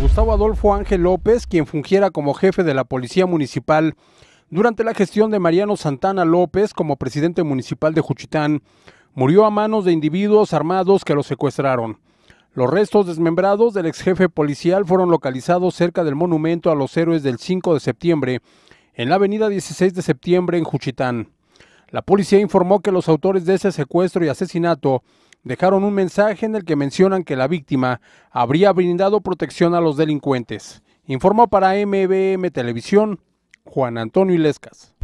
Gustavo Adolfo Ángel López, quien fungiera como jefe de la Policía Municipal durante la gestión de Mariano Santana López como presidente municipal de Juchitán, murió a manos de individuos armados que lo secuestraron. Los restos desmembrados del ex jefe policial fueron localizados cerca del monumento a los héroes del 5 de septiembre, en la avenida 16 de septiembre en Juchitán. La policía informó que los autores de ese secuestro y asesinato dejaron un mensaje en el que mencionan que la víctima habría brindado protección a los delincuentes. Informó para MBM Televisión Juan Antonio Ilescas.